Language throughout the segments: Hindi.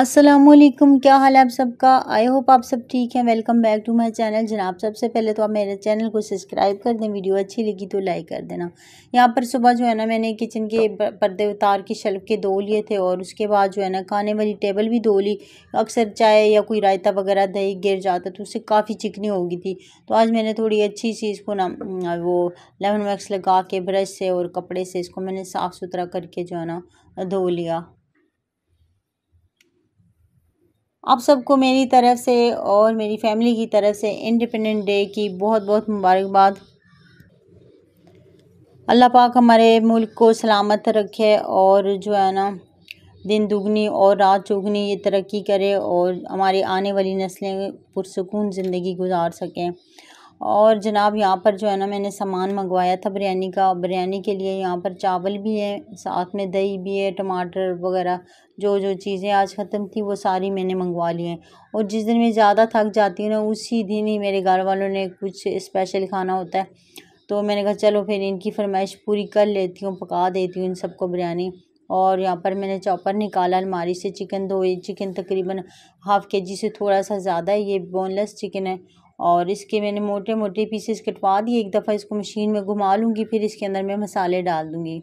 असलम क्या हाल है आप सबका आई होप आप सब ठीक हैं welcome back to my channel जनाब सबसे पहले तो आप मेरे चैनल को सब्सक्राइब कर दें वीडियो अच्छी लगी तो लाइक कर देना यहाँ पर सुबह जो है ना मैंने किचन के पर्दे उतार के शल्फ के धो लिए थे और उसके बाद जो है ना खाने वाली टेबल भी धो ली अक्सर चाय या कोई रायता वगैरह दही गिर जाता तो उससे काफ़ी चिकनी होगी थी तो आज मैंने थोड़ी अच्छी सी इसको ना वो लेमन वैक्स लगा के ब्रश से और कपड़े से इसको मैंने साफ़ सुथरा करके जो है ना धो लिया आप सबको मेरी तरफ़ से और मेरी फैमिली की तरफ़ से इंडिपेंडेंट डे की बहुत बहुत मुबारकबाद अल्लाह पाक हमारे मुल्क को सलामत रखे और जो है ना दिन दुगनी और रात चौगनी ये तरक्की करे और हमारी आने वाली नस्लें पुरसकून ज़िंदगी गुजार सकें और जनाब यहाँ पर जो है ना मैंने सामान मंगवाया था बिरयानी का बिरयानी के लिए यहाँ पर चावल भी है साथ में दही भी है टमाटर वगैरह जो जो चीज़ें आज ख़त्म थी वो सारी मैंने मंगवा ली हैं और जिस दिन मैं ज़्यादा थक जाती हूँ ना उसी दिन ही मेरे घर वालों ने कुछ स्पेशल खाना होता है तो मैंने कहा चलो फिर इनकी फरमाइश पूरी कर लेती हूँ पका देती हूँ इन सबको बिरयानी और यहाँ पर मैंने चॉपर निकाला अलमारी से चिकन धोए चिकन तकरीबन हाफ़ के जी से थोड़ा सा ज़्यादा है ये बोनलेस चिकन है और इसके मैंने मोटे मोटे पीसेस कटवा दिए एक दफ़ा इसको मशीन में घुमा लूँगी फिर इसके अंदर मैं मसाले डाल दूँगी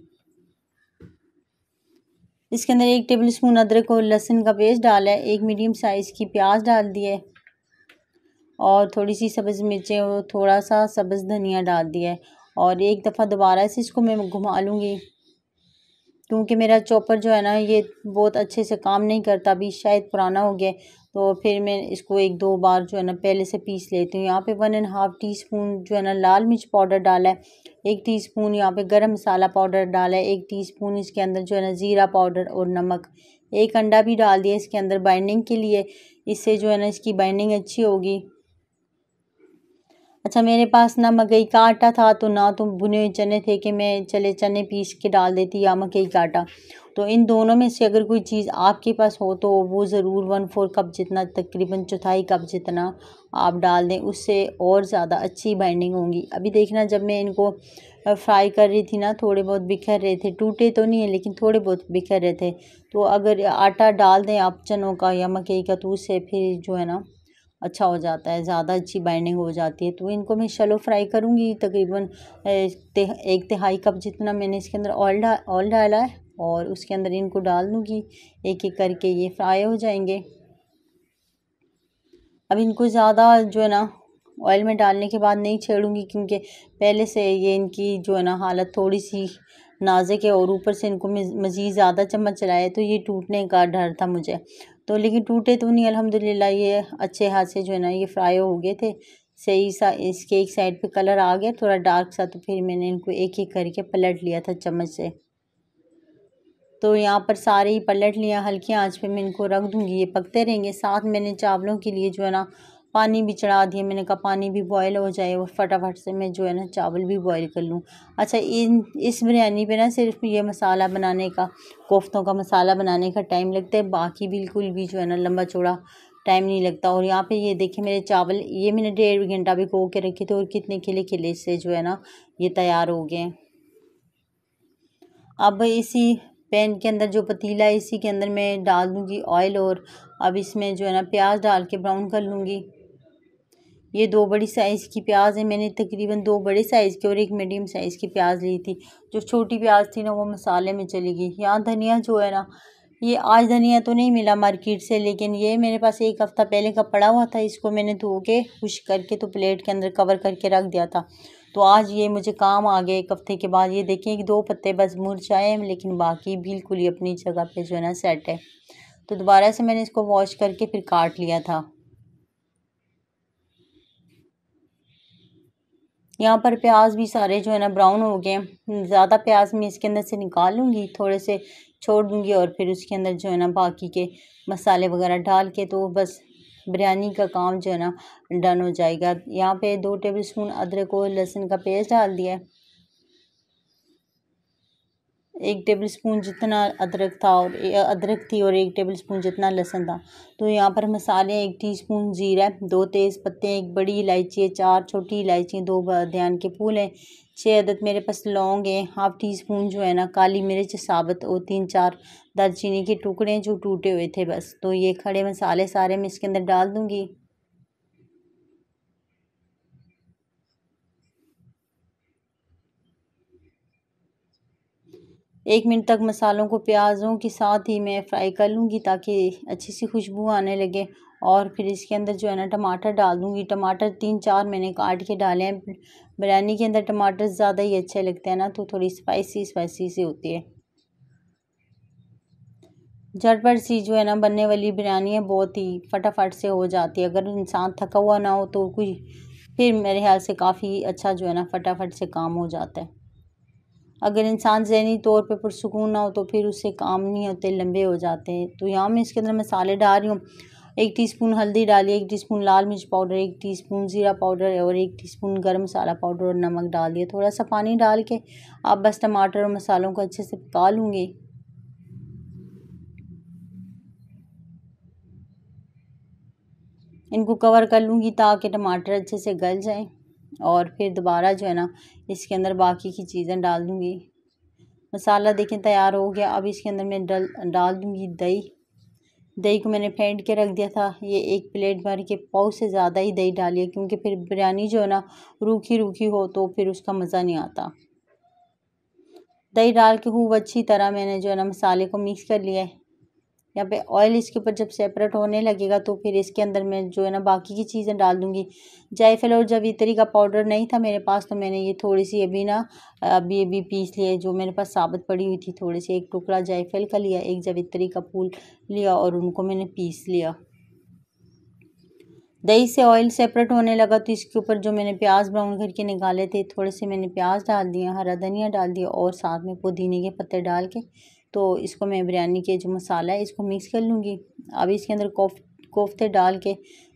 इसके अंदर एक टेबल स्पून अदरक और लहसुन का पेस्ट डाला है एक मीडियम साइज़ की प्याज डाल दी है और थोड़ी सी सब्ज़ मिर्चें और थोड़ा सा सब्ज़ धनिया डाल दिया है और एक दफ़ा दोबारा से इसको मैं घुमा लूँगी क्योंकि मेरा चॉपर जो है ना ये बहुत अच्छे से काम नहीं करता अभी शायद पुराना हो गया तो फिर मैं इसको एक दो बार जो है ना पहले से पीस लेती हूँ यहाँ पे one and half teaspoon जो है ना लाल मिर्च पाउडर डाला है एक टी स्पून यहाँ पर गर्म मसाला पाउडर डाला है एक टी स्पून इसके अंदर जो है ना ज़ीरा पाउडर और नमक एक अंडा भी डाल दिया इसके अंदर बाइंडिंग के लिए इससे जो है ना इसकी बाइंडिंग अच्छी होगी अच्छा मेरे पास ना मकई का आटा था तो ना तो बुने हुए चने थे कि मैं चले चने पीस के डाल देती या मकई का आटा तो इन दोनों में से अगर कोई चीज़ आपके पास हो तो वो ज़रूर वन फोर कप जितना तकरीबन चौथाई कप जितना आप डाल दें उससे और ज़्यादा अच्छी बाइंडिंग होंगी अभी देखना जब मैं इनको फ्राई कर रही थी ना थोड़े बहुत बिखर रहे थे टूटे तो नहीं है लेकिन थोड़े बहुत बिखर रहे थे तो अगर आटा डाल दें आप चनों का या मकई का तो उससे फिर जो है ना अच्छा हो जाता है ज़्यादा अच्छी बाइंडिंग हो जाती है तो इनको मैं शलो फ्राई करूँगी तकरीबन एक तिहाई कप जितना मैंने इसके अंदर ऑयल डा ऑयल डाला है और उसके अंदर इनको डाल दूँगी एक एक करके ये फ्राई हो जाएंगे अब इनको ज़्यादा जो है ना ऑयल में डालने के बाद नहीं छेड़ूंगी क्योंकि पहले से ये इनकी जो है ना हालत थोड़ी सी नाजुक है और ऊपर से इनको मज़ीद ज़्यादा चम्मच चलाया तो ये टूटने का डर था मुझे तो लेकिन टूटे तो नहीं अलहमदिल्ला ये अच्छे हाथ से जो है ना ये फ्राई हो गए थे सही सा इसके एक साइड पे कलर आ गया थोड़ा डार्क सा तो फिर मैंने इनको एक एक करके पलट लिया था चम्मच से तो यहाँ पर सारे ही पलट लिया हल्की आंच पे मैं इनको रख दूँगी ये पकते रहेंगे साथ मैंने चावलों के लिए जो है ना पानी भी चढ़ा दिया मैंने कहा पानी भी बॉयल हो जाए और फटाफट से मैं जो है ना चावल भी बॉयल कर लूँ अच्छा इन इस बिरयानी पे ना सिर्फ ये मसाला बनाने का कोफ्तों का मसाला बनाने का टाइम लगता है बाकी बिल्कुल भी जो है ना लंबा चौड़ा टाइम नहीं लगता और यहाँ पे ये देखिए मेरे चावल ये मैंने डेढ़ घंटा भी को के रखे थे और कितने खिले खिले से जो है ना ये तैयार हो गए अब इसी पैन के अंदर जो पतीला है इसी के अंदर मैं डाल दूँगी ऑयल और अब इसमें जो है ना प्याज डाल के ब्राउन कर लूँगी ये दो बड़ी साइज़ की प्याज है मैंने तकरीबन दो बड़े साइज़ की और एक मीडियम साइज़ की प्याज ली थी जो छोटी प्याज थी ना वो मसाले में चली गई यहाँ धनिया जो है ना ये आज धनिया तो नहीं मिला मार्केट से लेकिन ये मेरे पास एक हफ़्ता पहले का पड़ा हुआ था इसको मैंने धो के खुश करके तो प्लेट के अंदर कवर करके रख दिया था तो आज ये मुझे काम आ गया एक हफ़्ते के बाद ये देखें कि दो पत्ते बस मुरझाए हैं लेकिन बाकी बिल्कुल ही अपनी जगह पे जो है ना सेट है तो दोबारा से मैंने इसको वॉश करके फिर काट लिया था यहाँ पर प्याज भी सारे जो है ना ब्राउन हो गए ज़्यादा प्याज मैं इसके अंदर से निकाल लूँगी थोड़े से छोड़ दूँगी और फिर उसके अंदर जो है ना बाकी के मसाले वगैरह डाल के तो बस बिरयानी का काम जो है ना डन हो जाएगा यहाँ पे दो टेबल स्पून अदरक और लहसुन का पेस्ट डाल दिया है एक टेबल स्पून जितना अदरक था और अदरक थी और एक टेबल स्पून जितना लहसुन था तो यहाँ पर मसाले एक टीस्पून जीरा दो तेज़ पत्ते एक बड़ी इलायची है चार छोटी इलायची दो ध्यान के फूल हैं छः अदद मेरे पास लौंग है हाफ़ टी स्पून जो है ना काली मिर्च साबत और तीन चार दालचीनी के टुकड़े जो टूटे हुए थे बस तो ये खड़े मसाले सारे मैं इसके अंदर डाल दूँगी एक मिनट तक मसालों को प्याज़ों के साथ ही मैं फ्राई कर लूँगी ताकि अच्छी सी खुशबू आने लगे और फिर इसके अंदर जो है ना टमाटर डाल दूँगी टमाटर तीन चार मैंने काट के डाले हैं बिरयानी के अंदर टमाटर ज़्यादा ही अच्छे लगते हैं ना तो थोड़ी स्पाइसी स्पाइसी सी होती है झटपट सी जो है ना बनने वाली बिरयानी है बहुत ही फटाफट से हो जाती है अगर इंसान थका हुआ ना हो तो कुछ फिर मेरे ख्याल से काफ़ी अच्छा जो है ना फटाफट से काम हो जाता है अगर इंसान जहनी तौर पे पुरसकून ना हो तो फिर उससे काम नहीं होते लंबे हो जाते हैं तो यहाँ मैं इसके अंदर मसाले डाल रही हूँ एक टीस्पून हल्दी डाली एक टीस्पून लाल मिर्च पाउडर एक टीस्पून ज़ीरा पाउडर और एक टीस्पून गर्म मसाला पाउडर और नमक डाल दिया थोड़ा सा पानी डाल के आप बस टमाटर और मसालों को अच्छे से पका लूँगी इनको कवर कर लूँगी ताकि टमाटर अच्छे से गल जाएँ और फिर दोबारा जो है ना इसके अंदर बाकी की चीज़ें डाल दूँगी मसाला देखें तैयार हो गया अब इसके अंदर मैं डल डाल दूँगी दही दही को मैंने फेंट के रख दिया था ये एक प्लेट भर के पाव से ज़्यादा ही दही डाली है क्योंकि फिर बिरयानी जो है ना रूखी रूखी हो तो फिर उसका मज़ा नहीं आता दही डाल के खूब अच्छी तरह मैंने जो है ना मसाले को मिक्स कर लिया है यहाँ पे ऑयल इसके ऊपर जब सेपरेट होने लगेगा तो फिर इसके अंदर मैं जो है ना बाकी की चीज़ें डाल दूँगी जायफल और जवीतरी का पाउडर नहीं था मेरे पास तो मैंने ये थोड़ी सी अभी ना अभी अभी पीस लिया जो मेरे पास साबित पड़ी हुई थी थोड़ी सी एक टुकड़ा जायफल का लिया एक जवीतरी का फूल लिया और उनको मैंने पीस लिया दही से ऑयल सेपरेट होने लगा तो इसके ऊपर जो मैंने प्याज ब्राउन करके निकाले थे थोड़े से मैंने प्याज डाल दिया हरा धनिया डाल दिया और साथ में पुदीने के पत्ते डाल के तो इसको मैं बिरयानी के जो मसाला है इसको मिक्स कर लूँगी अब इसके अंदर कोफ कोफ्ते डाल के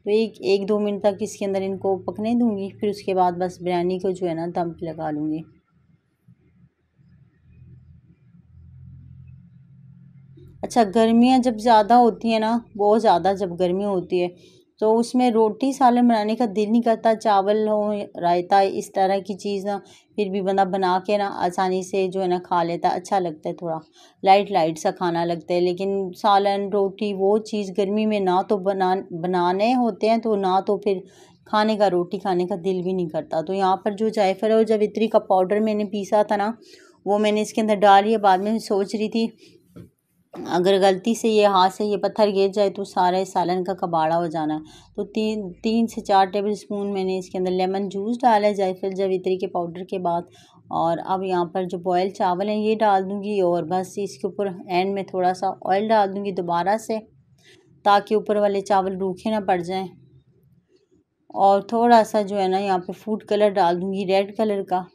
तो एक एक दो मिनट तक इसके अंदर इनको पकने दूँगी फिर उसके बाद बस बिरयानी को जो है ना दम लगा लूँगी अच्छा गर्मियाँ जब ज़्यादा होती हैं ना बहुत ज़्यादा जब गर्मी होती है तो उसमें रोटी सालन बनाने का दिल नहीं करता चावल हो रायता इस तरह की चीज़ ना फिर भी बंदा बना के ना आसानी से जो है ना खा लेता अच्छा लगता है थोड़ा लाइट लाइट सा खाना लगता है लेकिन सालन रोटी वो चीज़ गर्मी में ना तो बना बनाने होते हैं तो ना तो फिर खाने का रोटी खाने का दिल भी नहीं करता तो यहाँ पर जो जायफल और जवित्री का पाउडर मैंने पीसा था ना वो मैंने इसके अंदर डाली बाद में सोच रही थी अगर गलती से ये हाथ से ये पत्थर गिर जाए तो सारे सालन का कबाड़ा हो जाना तो तीन तीन से चार टेबल स्पून मैंने इसके अंदर लेमन जूस डाला है जायफल जवित्री के पाउडर के बाद और अब यहाँ पर जो बॉयल चावल हैं ये डाल दूँगी और बस इसके ऊपर एंड में थोड़ा सा ऑयल डाल दूँगी दोबारा से ताकि ऊपर वाले चावल रूखे ना पड़ जाएँ और थोड़ा सा जो है ना यहाँ पर फूड कलर डाल दूँगी रेड कलर का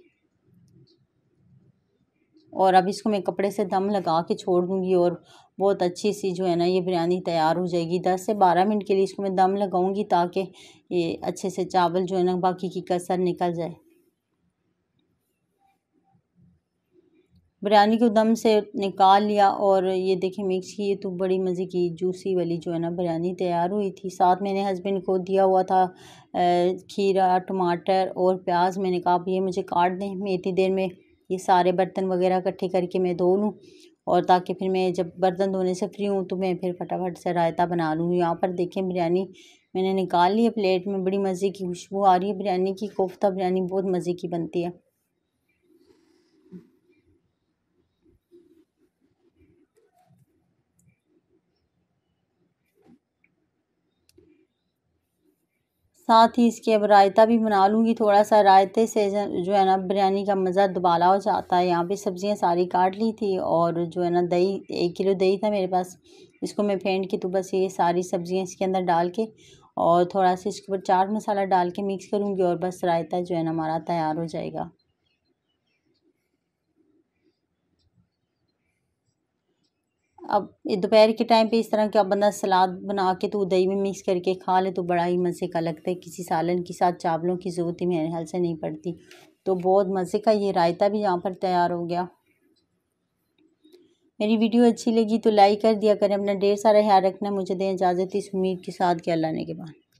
और अब इसको मैं कपड़े से दम लगा के छोड़ दूँगी और बहुत अच्छी सी जो है ना ये बिरयानी तैयार हो जाएगी दस से बारह मिनट के लिए इसको मैं दम लगाऊँगी ताकि ये अच्छे से चावल जो है ना बाकी की कसर निकल जाए बिरयानी को दम से निकाल लिया और ये देखिए मिक्स किए तो बड़ी मज़े की जूसी वाली जो है ना बिरयानी तैयार हुई थी साथ मैंने हस्बैंड को दिया हुआ था खीरा टमाटर और प्याज मैंने कहा ये मुझे काट दें मैं इतनी देर में ये सारे बर्तन वगैरह इकट्ठे करके मैं धो लूँ और ताकि फिर मैं जब बर्तन धोने से फ्री हूँ तो मैं फिर फटाफट से रायता बना लूँ यहाँ पर देखें बिरयानी मैंने निकाल ली है प्लेट में बड़ी मज़े की खुशबू आ रही है बिरयानी की कोफ्ता बिरयानी बहुत मज़े की बनती है साथ ही इसके अब रायता भी बना लूँगी थोड़ा सा रायते से जो है ना बिरयानी का मज़ा दुबाला हो जाता है यहाँ पे सब्ज़ियाँ सारी काट ली थी और जो है ना दही एक किलो दही था मेरे पास इसको मैं फेंट की तो बस ये सारी सब्ज़ियाँ इसके अंदर डाल के और थोड़ा सा इसके ऊपर चाट मसाला डाल के मिक्स करूँगी और बस रायता जो है ना हमारा तैयार हो जाएगा अब दोपहर के टाइम पे इस तरह का बंदा सलाद बना के तो दही में मिक्स करके खा ले तो बड़ा ही मज़े का लगता है किसी सालन के साथ चावलों की ज़रूरत ही मेरे ख्याल से नहीं पड़ती तो बहुत मज़े का ये रायता भी यहाँ पर तैयार हो गया मेरी वीडियो अच्छी लगी तो लाइक कर दिया करें अपना ढेर सारा ख्याल रखना मुझे दें इजाज़त इस उम्मीद के साथ के अल्लाह ने के बाद